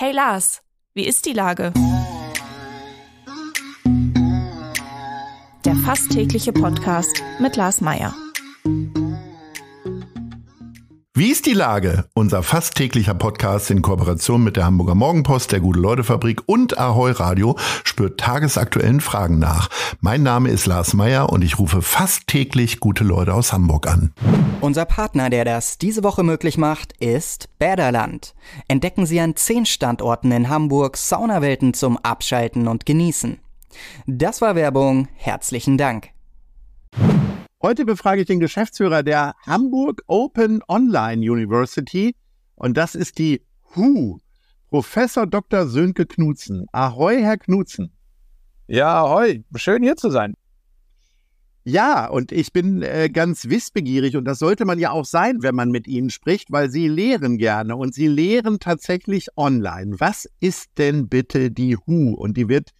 Hey Lars, wie ist die Lage? Der fast tägliche Podcast mit Lars Meyer. Wie ist die Lage? Unser fast täglicher Podcast in Kooperation mit der Hamburger Morgenpost, der Gute-Leute-Fabrik und Ahoi Radio spürt tagesaktuellen Fragen nach. Mein Name ist Lars Meyer und ich rufe fast täglich gute Leute aus Hamburg an. Unser Partner, der das diese Woche möglich macht, ist Bäderland. Entdecken Sie an zehn Standorten in Hamburg Saunawelten zum Abschalten und Genießen. Das war Werbung. Herzlichen Dank. Heute befrage ich den Geschäftsführer der Hamburg Open Online University und das ist die HU, Professor Dr. Sönke Knutzen. Ahoi, Herr Knutzen. Ja, ahoi, schön hier zu sein. Ja, und ich bin äh, ganz wissbegierig und das sollte man ja auch sein, wenn man mit Ihnen spricht, weil Sie lehren gerne und Sie lehren tatsächlich online. Was ist denn bitte die HU? Und die wird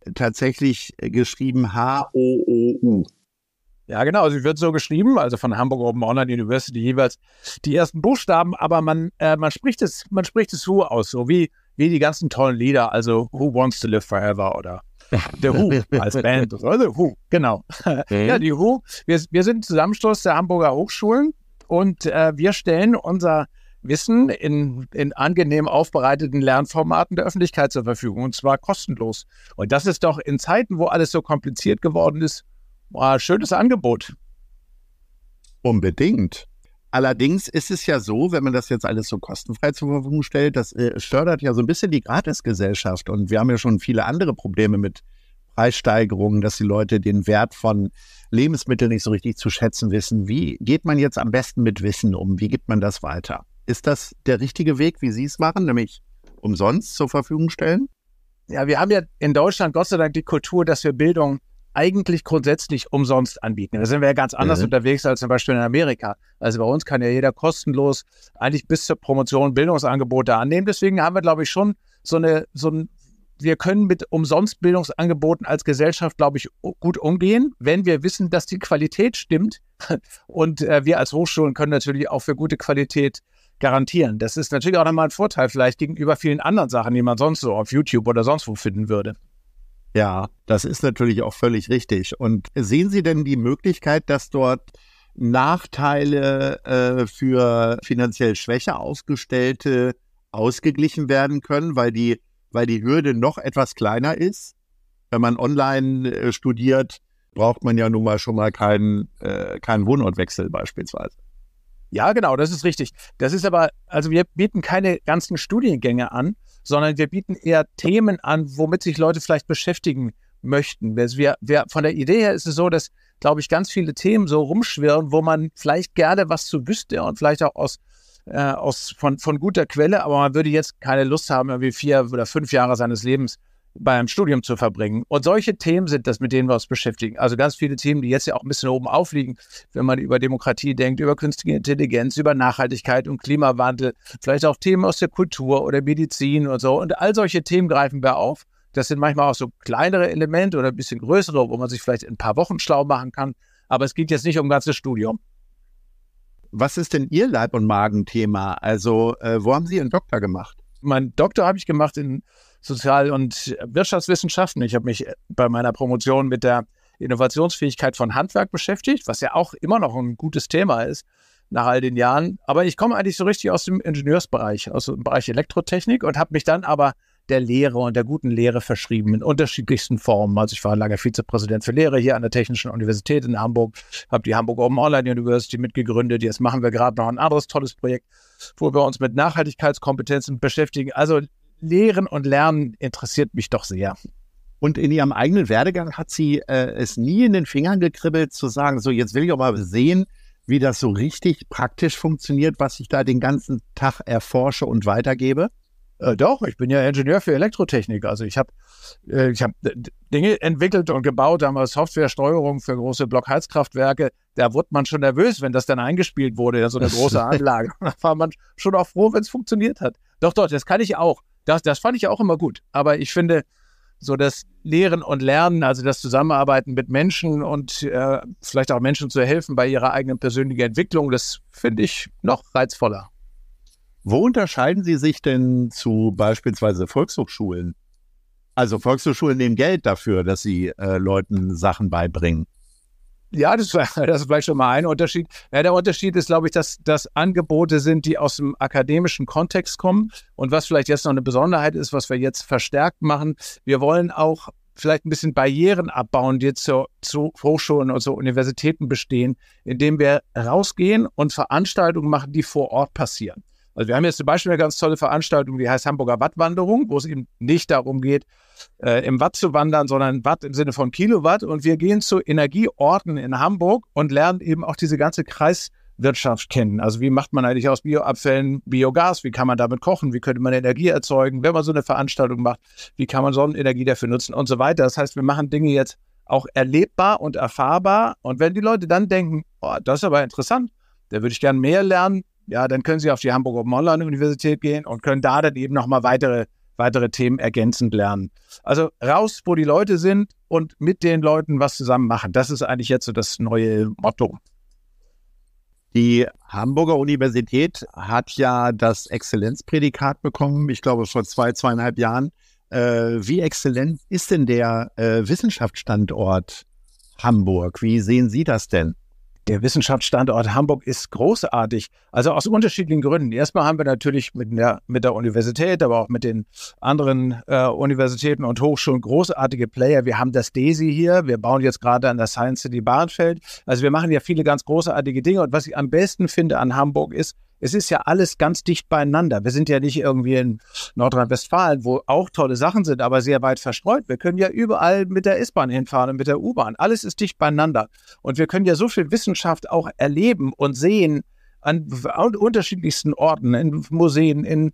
äh, tatsächlich äh, geschrieben H-O-O-U. Ja, genau, sie wird so geschrieben, also von Hamburg Open Online University jeweils die ersten Buchstaben, aber man, äh, man spricht es, man spricht es Who aus, so wie, wie die ganzen tollen Lieder, also Who Wants to Live Forever oder The Who als Band. Oder The Who, genau. Okay. Ja, die Who. Wir, wir sind Zusammenstoß der Hamburger Hochschulen und äh, wir stellen unser Wissen in, in angenehm aufbereiteten Lernformaten der Öffentlichkeit zur Verfügung und zwar kostenlos. Und das ist doch in Zeiten, wo alles so kompliziert geworden ist, Boah, schönes Angebot. Unbedingt. Allerdings ist es ja so, wenn man das jetzt alles so kostenfrei zur Verfügung stellt, das äh, fördert ja so ein bisschen die Gratisgesellschaft. Und wir haben ja schon viele andere Probleme mit Preissteigerungen, dass die Leute den Wert von Lebensmitteln nicht so richtig zu schätzen wissen. Wie geht man jetzt am besten mit Wissen um? Wie gibt man das weiter? Ist das der richtige Weg, wie Sie es machen, nämlich umsonst zur Verfügung stellen? Ja, wir haben ja in Deutschland Gott sei Dank die Kultur, dass wir Bildung eigentlich grundsätzlich umsonst anbieten. Da sind wir ja ganz anders mhm. unterwegs als zum Beispiel in Amerika. Also bei uns kann ja jeder kostenlos eigentlich bis zur Promotion Bildungsangebote annehmen. Deswegen haben wir, glaube ich, schon so eine, so ein, wir können mit umsonst Bildungsangeboten als Gesellschaft, glaube ich, gut umgehen, wenn wir wissen, dass die Qualität stimmt. Und äh, wir als Hochschulen können natürlich auch für gute Qualität garantieren. Das ist natürlich auch nochmal ein Vorteil vielleicht gegenüber vielen anderen Sachen, die man sonst so auf YouTube oder sonst wo finden würde. Ja, das ist natürlich auch völlig richtig. Und sehen Sie denn die Möglichkeit, dass dort Nachteile äh, für finanziell schwächer ausgestellte ausgeglichen werden können, weil die, weil die Hürde noch etwas kleiner ist? Wenn man online äh, studiert, braucht man ja nun mal schon mal keinen, äh, keinen Wohnortwechsel beispielsweise. Ja, genau, das ist richtig. Das ist aber, also wir bieten keine ganzen Studiengänge an, sondern wir bieten eher Themen an, womit sich Leute vielleicht beschäftigen möchten. Wir, wir, von der Idee her ist es so, dass, glaube ich, ganz viele Themen so rumschwirren, wo man vielleicht gerne was zu wüsste und vielleicht auch aus, äh, aus, von, von guter Quelle, aber man würde jetzt keine Lust haben, irgendwie vier oder fünf Jahre seines Lebens beim Studium zu verbringen. Und solche Themen sind das, mit denen wir uns beschäftigen. Also ganz viele Themen, die jetzt ja auch ein bisschen oben aufliegen, wenn man über Demokratie denkt, über künstliche Intelligenz, über Nachhaltigkeit und Klimawandel, vielleicht auch Themen aus der Kultur oder Medizin und so. Und all solche Themen greifen wir auf. Das sind manchmal auch so kleinere Elemente oder ein bisschen größere, wo man sich vielleicht in ein paar Wochen schlau machen kann. Aber es geht jetzt nicht um ganzes Studium. Was ist denn Ihr Leib- und Magenthema? Also, äh, wo haben Sie Ihren Doktor gemacht? Mein Doktor habe ich gemacht in Sozial- und Wirtschaftswissenschaften. Ich habe mich bei meiner Promotion mit der Innovationsfähigkeit von Handwerk beschäftigt, was ja auch immer noch ein gutes Thema ist nach all den Jahren. Aber ich komme eigentlich so richtig aus dem Ingenieursbereich, aus dem Bereich Elektrotechnik und habe mich dann aber der Lehre und der guten Lehre verschrieben in unterschiedlichsten Formen. Also ich war lange Vizepräsident für Lehre hier an der Technischen Universität in Hamburg, habe die Hamburg Open Online University mitgegründet. Jetzt machen wir gerade noch ein anderes tolles Projekt, wo wir uns mit Nachhaltigkeitskompetenzen beschäftigen. Also Lehren und Lernen interessiert mich doch sehr. Und in ihrem eigenen Werdegang hat sie äh, es nie in den Fingern gekribbelt, zu sagen, so jetzt will ich aber sehen, wie das so richtig praktisch funktioniert, was ich da den ganzen Tag erforsche und weitergebe? Äh, doch, ich bin ja Ingenieur für Elektrotechnik. Also ich habe äh, hab Dinge entwickelt und gebaut, damals Softwaresteuerung für große Blockheizkraftwerke. Da wurde man schon nervös, wenn das dann eingespielt wurde, so eine große Anlage. da war man schon auch froh, wenn es funktioniert hat. Doch, doch, das kann ich auch. Das, das fand ich auch immer gut. Aber ich finde, so das Lehren und Lernen, also das Zusammenarbeiten mit Menschen und äh, vielleicht auch Menschen zu helfen bei ihrer eigenen persönlichen Entwicklung, das finde ich noch reizvoller. Wo unterscheiden Sie sich denn zu beispielsweise Volkshochschulen? Also Volkshochschulen nehmen Geld dafür, dass sie äh, Leuten Sachen beibringen. Ja, das, war, das ist vielleicht schon mal ein Unterschied. Ja, der Unterschied ist, glaube ich, dass das Angebote sind, die aus dem akademischen Kontext kommen. Und was vielleicht jetzt noch eine Besonderheit ist, was wir jetzt verstärkt machen, wir wollen auch vielleicht ein bisschen Barrieren abbauen, die zu, zu Hochschulen und zu Universitäten bestehen, indem wir rausgehen und Veranstaltungen machen, die vor Ort passieren. Also wir haben jetzt zum Beispiel eine ganz tolle Veranstaltung, die heißt Hamburger Wattwanderung, wo es eben nicht darum geht, äh, im Watt zu wandern, sondern Watt im Sinne von Kilowatt. Und wir gehen zu Energieorten in Hamburg und lernen eben auch diese ganze Kreiswirtschaft kennen. Also wie macht man eigentlich aus Bioabfällen Biogas? Wie kann man damit kochen? Wie könnte man Energie erzeugen? Wenn man so eine Veranstaltung macht, wie kann man Sonnenenergie dafür nutzen und so weiter? Das heißt, wir machen Dinge jetzt auch erlebbar und erfahrbar. Und wenn die Leute dann denken, oh, das ist aber interessant, da würde ich gern mehr lernen, ja, dann können Sie auf die Hamburger Open Online Universität gehen und können da dann eben nochmal weitere, weitere Themen ergänzend lernen. Also raus, wo die Leute sind und mit den Leuten was zusammen machen. Das ist eigentlich jetzt so das neue Motto. Die Hamburger Universität hat ja das Exzellenzprädikat bekommen, ich glaube vor zwei, zweieinhalb Jahren. Äh, wie exzellent ist denn der äh, Wissenschaftsstandort Hamburg? Wie sehen Sie das denn? Der Wissenschaftsstandort Hamburg ist großartig. Also aus unterschiedlichen Gründen. Erstmal haben wir natürlich mit der, mit der Universität, aber auch mit den anderen äh, Universitäten und Hochschulen großartige Player. Wir haben das DESI hier. Wir bauen jetzt gerade an der Science City Bahnfeld. Also wir machen ja viele ganz großartige Dinge. Und was ich am besten finde an Hamburg ist, es ist ja alles ganz dicht beieinander. Wir sind ja nicht irgendwie in Nordrhein-Westfalen, wo auch tolle Sachen sind, aber sehr weit verstreut. Wir können ja überall mit der S-Bahn hinfahren und mit der U-Bahn. Alles ist dicht beieinander. Und wir können ja so viel Wissenschaft auch erleben und sehen an unterschiedlichsten Orten, in Museen, in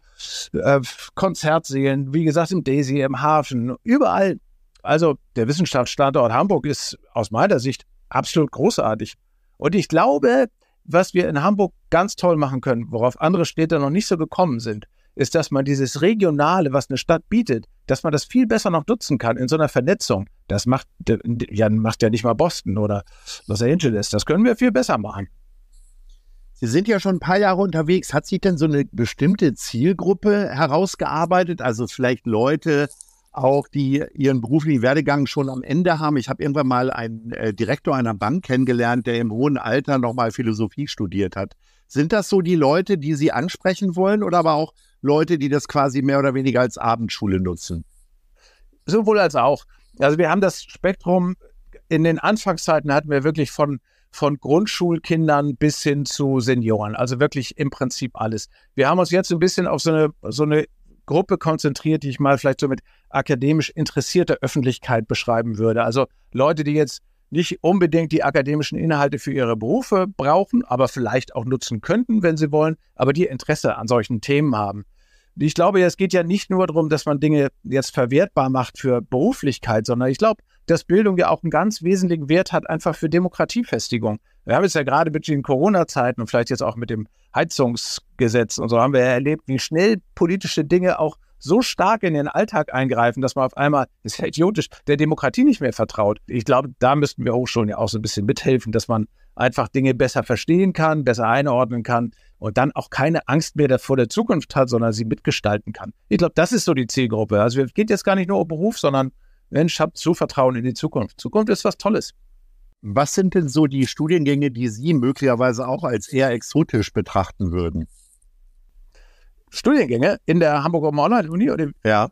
äh, Konzertsälen, wie gesagt, im Daisy, im Hafen, überall. Also der Wissenschaftsstandort Hamburg ist aus meiner Sicht absolut großartig. Und ich glaube, was wir in Hamburg ganz toll machen können, worauf andere Städte noch nicht so gekommen sind, ist, dass man dieses Regionale, was eine Stadt bietet, dass man das viel besser noch nutzen kann in so einer Vernetzung. Das macht ja, macht ja nicht mal Boston oder Los Angeles. Das können wir viel besser machen. Sie sind ja schon ein paar Jahre unterwegs. Hat sich denn so eine bestimmte Zielgruppe herausgearbeitet? Also vielleicht Leute, auch, die ihren beruflichen Werdegang schon am Ende haben. Ich habe irgendwann mal einen äh, Direktor einer Bank kennengelernt, der im hohen Alter nochmal Philosophie studiert hat. Sind das so die Leute, die Sie ansprechen wollen oder aber auch Leute, die das quasi mehr oder weniger als Abendschule nutzen? Sowohl als auch. Also wir haben das Spektrum, in den Anfangszeiten hatten wir wirklich von, von Grundschulkindern bis hin zu Senioren. Also wirklich im Prinzip alles. Wir haben uns jetzt ein bisschen auf so eine, so eine Gruppe konzentriert, die ich mal vielleicht so mit akademisch interessierter Öffentlichkeit beschreiben würde. Also Leute, die jetzt nicht unbedingt die akademischen Inhalte für ihre Berufe brauchen, aber vielleicht auch nutzen könnten, wenn sie wollen, aber die Interesse an solchen Themen haben. Ich glaube, es geht ja nicht nur darum, dass man Dinge jetzt verwertbar macht für Beruflichkeit, sondern ich glaube, dass Bildung ja auch einen ganz wesentlichen Wert hat, einfach für Demokratiefestigung. Wir haben es ja gerade mit den Corona-Zeiten und vielleicht jetzt auch mit dem Heizungsgesetz und so haben wir ja erlebt, wie schnell politische Dinge auch so stark in den Alltag eingreifen, dass man auf einmal, das ist ja idiotisch, der Demokratie nicht mehr vertraut. Ich glaube, da müssten wir Hochschulen ja auch so ein bisschen mithelfen, dass man einfach Dinge besser verstehen kann, besser einordnen kann und dann auch keine Angst mehr vor der Zukunft hat, sondern sie mitgestalten kann. Ich glaube, das ist so die Zielgruppe. Also es geht jetzt gar nicht nur um Beruf, sondern Mensch, habt so Vertrauen in die Zukunft. Zukunft ist was Tolles. Was sind denn so die Studiengänge, die Sie möglicherweise auch als eher exotisch betrachten würden? Studiengänge in der Hamburger Online-Uni? Oder? Ja.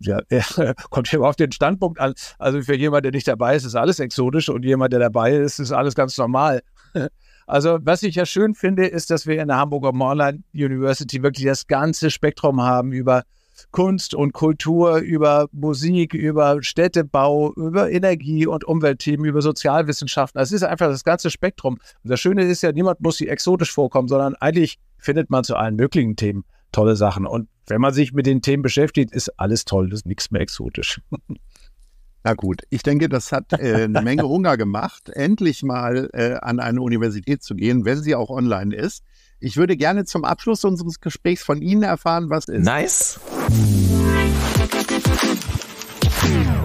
Ja, kommt immer auf den Standpunkt an. Also für jemanden, der nicht dabei ist, ist alles exotisch und jemand, der dabei ist, ist alles ganz normal. Also was ich ja schön finde, ist, dass wir in der Hamburger Online University wirklich das ganze Spektrum haben über Kunst und Kultur, über Musik, über Städtebau, über Energie- und Umweltthemen, über Sozialwissenschaften. es ist einfach das ganze Spektrum. Und das Schöne ist ja, niemand muss hier exotisch vorkommen, sondern eigentlich findet man zu allen möglichen Themen tolle Sachen. Und wenn man sich mit den Themen beschäftigt, ist alles toll, das ist nichts mehr exotisch. Na gut, ich denke, das hat äh, eine Menge Hunger gemacht, endlich mal äh, an eine Universität zu gehen, wenn sie auch online ist. Ich würde gerne zum Abschluss unseres Gesprächs von Ihnen erfahren, was ist. Nice.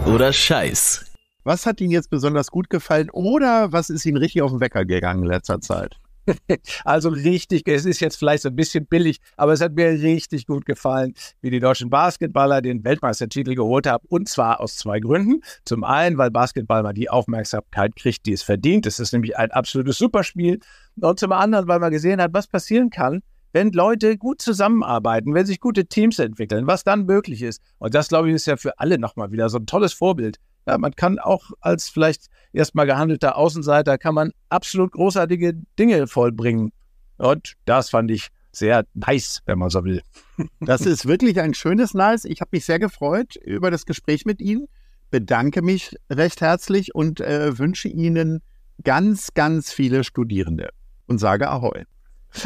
Oder Scheiß. Was hat Ihnen jetzt besonders gut gefallen oder was ist Ihnen richtig auf den Wecker gegangen in letzter Zeit? also richtig, es ist jetzt vielleicht so ein bisschen billig, aber es hat mir richtig gut gefallen, wie die deutschen Basketballer den Weltmeistertitel geholt haben. Und zwar aus zwei Gründen. Zum einen, weil Basketball mal die Aufmerksamkeit kriegt, die es verdient. Es ist nämlich ein absolutes Superspiel. Und zum anderen, weil man gesehen hat, was passieren kann, wenn Leute gut zusammenarbeiten, wenn sich gute Teams entwickeln, was dann möglich ist. Und das, glaube ich, ist ja für alle nochmal wieder so ein tolles Vorbild. Ja, man kann auch als vielleicht erstmal gehandelter Außenseiter, kann man absolut großartige Dinge vollbringen. Und das fand ich sehr nice, wenn man so will. Das ist wirklich ein schönes Nice. Ich habe mich sehr gefreut über das Gespräch mit Ihnen, bedanke mich recht herzlich und äh, wünsche Ihnen ganz, ganz viele Studierende und sage Ahoi.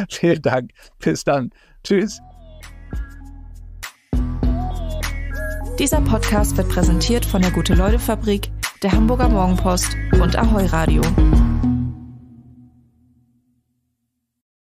Vielen Dank. Bis dann. Tschüss. Dieser Podcast wird präsentiert von der Gute-Leute-Fabrik, der Hamburger Morgenpost und Ahoi Radio.